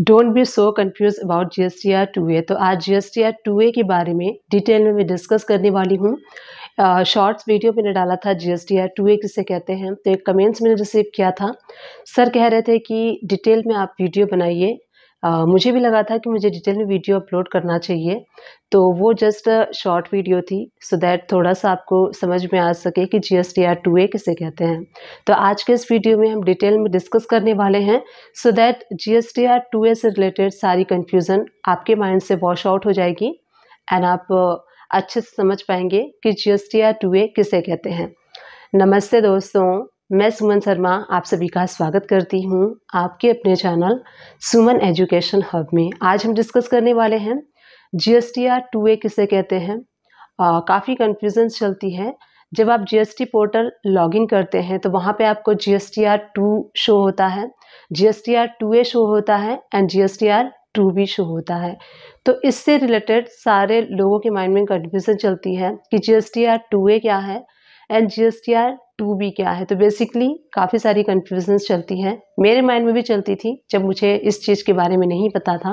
Don't be so confuse about G S T R two A तो आज G S T R two A के बारे में detail में मैं डिस्कस करने वाली हूँ शॉर्ट्स वीडियो मैंने डाला था G S T R two A किसे कहते हैं तो एक कमेंट्स मैंने रिसीव किया था सर कह रहे थे कि डिटेल में आप वीडियो बनाइए मुझे भी लगा था कि मुझे डिटेल में वीडियो अपलोड करना चाहिए तो वो जस्ट शॉर्ट वीडियो थी सो so दैट थोड़ा सा आपको समझ में आ सके कि G S T R two A किसे कहते हैं तो आज के इस वीडियो में हम डिटेल में डिस्कस करने वाले हैं so that G S T R two A से रिलेटेड सारी कन्फ्यूज़न आपके माइंड से वॉश आउट हो जाएगी एंड आप अच्छे से समझ पाएंगे कि G S T R two A किसे कहते हैं नमस्ते दोस्तों मैं सुमन शर्मा आप सभी का स्वागत करती हूँ आपके अपने चैनल सुमन एजुकेशन हब में आज हम डिस्कस करने वाले हैं G S T R two A किसे कहते हैं काफ़ी कन्फ्यूज़न चलती है जब आप G S T portal log in करते हैं तो वहाँ पे आपको G S T R two show होता है G S T R two A show होता है and G S T R two भी शो होता है तो इससे रिलेटेड सारे लोगों के माइंड में कन्फ्यूज़न चलती है कि G S T R two A क्या है and G S T R two B क्या है तो बेसिकली काफ़ी सारी कन्फ्यूजन्स चलती हैं मेरे माइंड में भी चलती थी जब मुझे इस चीज़ के बारे में नहीं पता था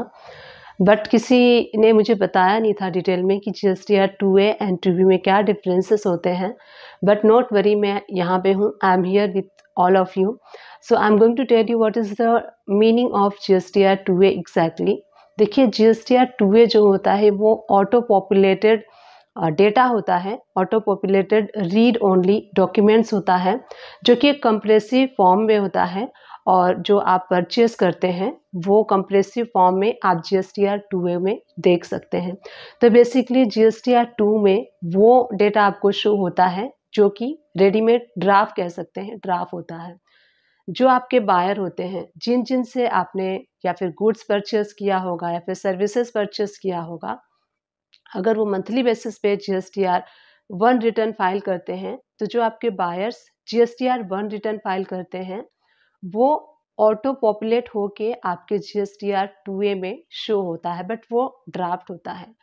बट किसी ने मुझे बताया नहीं था डिटेल में कि G S T R two A and two B में क्या डिफरेंसेस होते हैं बट नोट वरी मैं यहाँ पे हूँ I am here with am going to tell you what is the meaning of G S T R two A exactly देखिए G S T R two A जो होता है वो ऑटो पॉपुलेटेड डेटा होता है auto populated read only documents होता है जो कि एक कंप्रेसिव फॉर्म में होता है और जो आप परचेस करते हैं वो कंप्रेसिव फॉर्म में आप G S T R two में देख सकते हैं तो basically G S T R two में वो डेटा आपको शो होता है जो कि रेडीमेड ड्राफ्ट कह सकते हैं ड्राफ्ट होता है जो आपके बायर होते हैं जिन जिन से आपने या फिर गुड्स परचेस किया होगा या फिर सर्विसेज परचेस किया होगा अगर वो मंथली बेसिस पे G S T R one return file करते हैं तो जो आपके buyers G S T R one return file करते हैं वो ऑटो पॉपुलेट होके आपके G S T R two A में शो होता है बट वो ड्राफ्ट होता है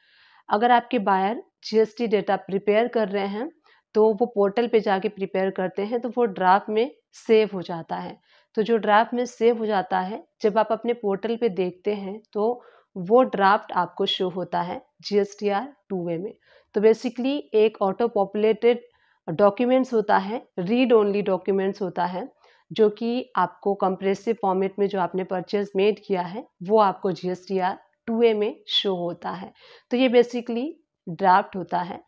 अगर आपके buyer G S T data prepare कर रहे हैं तो वो पोर्टल पे जाके प्रिपेयर करते हैं तो वो ड्राफ्ट में सेव हो जाता है तो जो ड्राफ्ट में सेव हो जाता है जब आप अपने पोर्टल पे देखते हैं तो वो ड्राफ्ट आपको शो होता है G S T R two way में तो बेसिकली एक ऑटो पॉपुलेटेड डॉक्यूमेंट्स होता है रीड ओनली डॉक्यूमेंट्स होता है जो कि आपको कंप्रेसिव फॉर्मेट में जो आपने परचेज मेड किया है वो आपको G S T R two A में शो होता है तो ये बेसिकली ड्राफ्ट होता है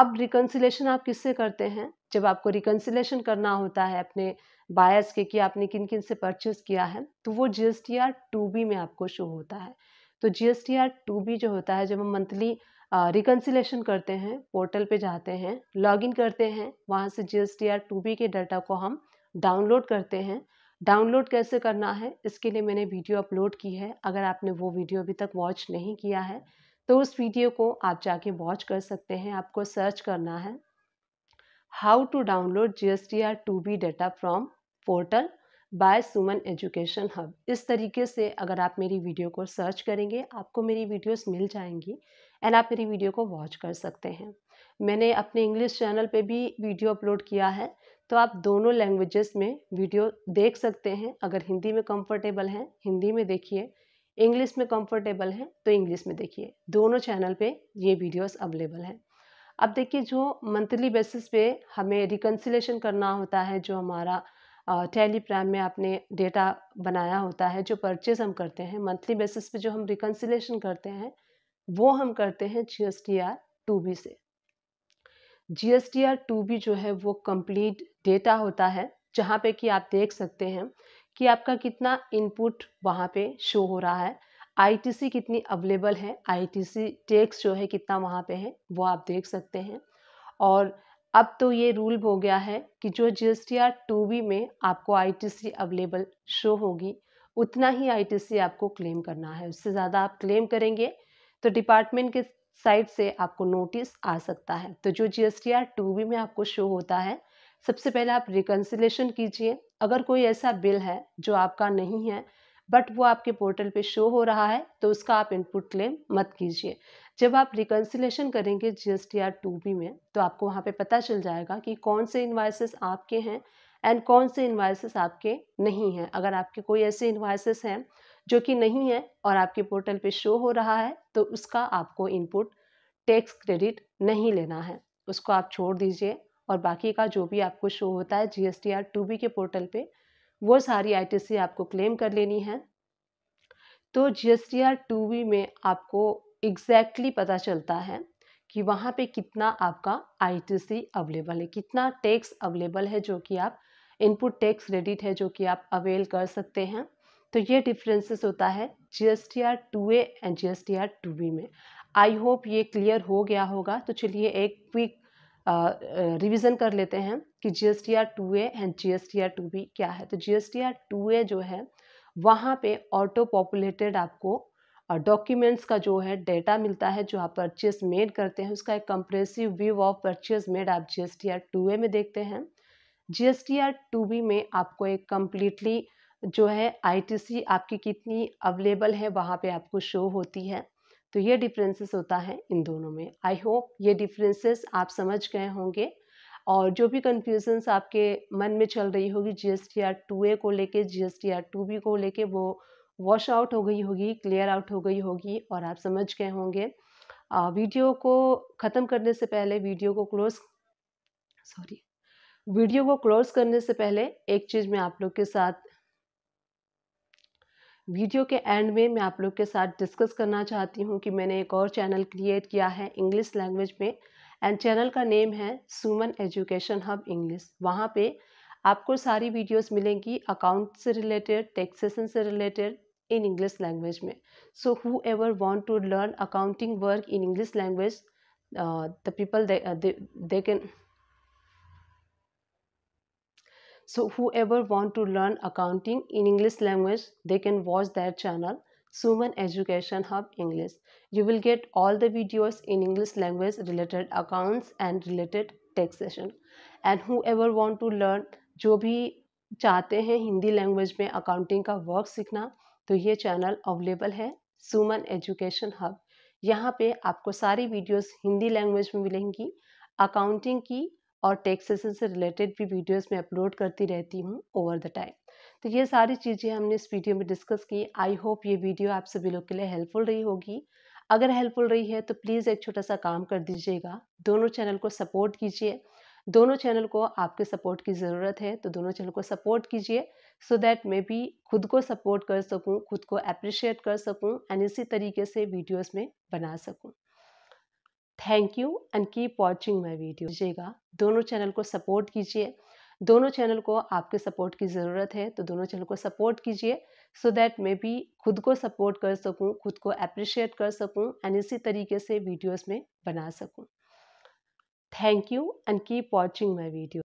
अब रिकन्सिलेशन आप किससे करते हैं जब आपको रिकन्सिलेशन करना होता है अपने बायर्स के कि आपने किन किन से परचेज किया है तो वो G S T R two B में आपको शो होता है तो G S T R two B जो होता है जब हम मंथली रिकन्सिलेशन करते हैं पोर्टल पे जाते हैं लॉगिन करते हैं वहाँ से G S T R two B के डाटा को हम डाउनलोड करते हैं डाउनलोड कैसे करना है इसके लिए मैंने वीडियो अपलोड की है अगर आपने वो वीडियो अभी तक वॉच नहीं किया है तो उस वीडियो को आप जाके वॉच कर सकते हैं आपको सर्च करना है how to download G S T R two B data from portal by Suman education hub इस तरीके से अगर आप मेरी वीडियो को सर्च करेंगे आपको मेरी वीडियोस मिल जाएंगी एंड आप मेरी वीडियो को वॉच कर सकते हैं मैंने अपने इंग्लिश चैनल पे भी वीडियो अपलोड किया है तो आप दोनों लैंग्वेजेस में वीडियो देख सकते हैं अगर हिंदी में कंफर्टेबल हैं हिंदी में देखिए इंग्लिश में कम्फर्टेबल हैं तो इंग्लिश में देखिए दोनों चैनल पर ये वीडियोज़ अवेलेबल हैं अब देखिए जो मंथली बेसिस पे हमें रिकन्सिलेशन करना होता है जो हमारा टेलीप्राइम में आपने डेटा बनाया होता है जो परचेज हम करते हैं मंथली बेसिस पे जो हम रिकन्सिलेशन करते हैं वो हम करते हैं G S T R two B से G S T R two B जो है वो कंप्लीट डेटा होता है जहाँ पे कि आप देख सकते हैं कि आपका कितना इनपुट वहाँ पे शो हो रहा है आईटीसी कितनी अवेलेबल है आईटीसी टैक्स जो है कितना वहाँ पे है वो आप देख सकते हैं और अब तो ये रूल हो गया है कि जो G S T R two B में आपको I T C available show होगी उतना ही आई टी सी आपको क्लेम करना है उससे ज़्यादा आप क्लेम करेंगे तो डिपार्टमेंट के साइड से आपको नोटिस आ सकता है तो जो G S T R two B में आपको शो होता है सबसे पहले आप रिकन्सिलेशन कीजिए अगर कोई ऐसा बिल है जो आपका नहीं है बट वो आपके पोर्टल पे शो हो रहा है तो उसका आप इनपुट क्लेम मत कीजिए जब आप रिकन्सिलेशन करेंगे G S T R two B में तो आपको वहाँ पे पता चल जाएगा कि कौन से इन्वाइसेस आपके हैं एंड कौन से इन्वाइसेस आपके नहीं हैं अगर आपके कोई ऐसे इन्वाइसेस हैं जो कि नहीं है और आपके पोर्टल पे शो हो रहा है तो उसका आपको इनपुट टैक्स क्रेडिट नहीं लेना है उसको आप छोड़ दीजिए और बाकी का जो भी आपको शो होता है G S T R two B के पोर्टल पर वो सारी आई टी सी आपको क्लेम कर लेनी है तो G S T R two B में आपको एग्जैक्टली exactly पता चलता है कि वहाँ पे कितना आपका आईटीसी अवेलेबल है कितना टैक्स अवेलेबल है जो कि आप इनपुट टैक्स क्रेडिट है जो कि आप अवेल कर सकते हैं तो ये डिफरेंसेस होता है G S T R two A and G S T R two B में आई होप ये क्लियर हो गया होगा तो चलिए एक क्विक रिविज़न कर लेते हैं कि G S T R two A and G S T R two B क्या है तो G S T R two A जो है वहाँ पे ऑटो पॉपुलेटेड आपको डॉक्यूमेंट्स का जो है डेटा मिलता है जो आप परचेज मेड करते हैं उसका एक comprehensive view of purchase made आप G S T R two A में देखते हैं G S T R two B में आपको एक कम्प्लीटली जो है आई टी सी आपकी कितनी अवेलेबल है वहाँ पे आपको शो होती है तो ये डिफरेंसेस होता है इन दोनों में आई होप ये डिफरेंसेस आप समझ गए होंगे और जो भी कन्फ्यूजन्स आपके मन में चल रही होगी G S T R two A को लेके G S T R two B को लेके वो वॉश आउट हो गई होगी क्लियर आउट हो गई होगी और आप समझ गए होंगे वीडियो को ख़त्म करने से पहले वीडियो को क्लोज सॉरी वीडियो को क्लोज करने से पहले एक चीज़ मैं आप लोग के साथ वीडियो के एंड में मैं आप लोग के साथ डिस्कस करना चाहती हूँ कि मैंने एक और चैनल क्रिएट किया है इंग्लिश लैंग्वेज में एंड चैनल का नेम है सुमन एजुकेशन हब इंग्लिश वहाँ पे आपको सारी वीडियोस मिलेंगी अकाउंट से रिलेटेड टैक्सेशन से related in english language mein so whoever want to learn accounting work in english language uh, the people they, uh, they they can so whoever want to learn accounting in english language they can watch their channel suman education hub english you will get all the videos in english language related accounts and related taxation and whoever want to learn जो भी चाहते हैं Hindi language में accounting का work सीखना तो ये channel available है सुमन एजुकेशन हब यहाँ पे आपको सारी वीडियोस हिंदी लैंग्वेज में मिलेंगी अकाउंटिंग की और टैक्सेशन से रिलेटेड भी वीडियोस में अपलोड करती रहती हूँ ओवर द टाइम तो ये सारी चीज़ें हमने इस वीडियो में डिस्कस की आई होप ये वीडियो आप सभी लोग के लिए हेल्पफुल रही होगी अगर हेल्पफुल रही है तो प्लीज़ एक छोटा सा काम कर दीजिएगा दोनों चैनल को सपोर्ट कीजिए दोनों चैनल को आपके सपोर्ट की ज़रूरत है तो दोनों चैनल को सपोर्ट कीजिए सो दैट मैं भी खुद को सपोर्ट कर सकूं खुद को अप्रिशिएट कर सकूं एंड इसी तरीके से वीडियोस में बना सकूं thank you and keep watching my video कीजिएगा दोनों चैनल को सपोर्ट कीजिए दोनों चैनल को आपके सपोर्ट की ज़रूरत है तो दोनों चैनल को सपोर्ट कीजिए सो दैट मैं भी खुद को सपोर्ट कर सकूं खुद को अप्रिशिएट कर सकूं एंड इसी तरीके से वीडियोस में बना सकूं Thank you and keep watching my video.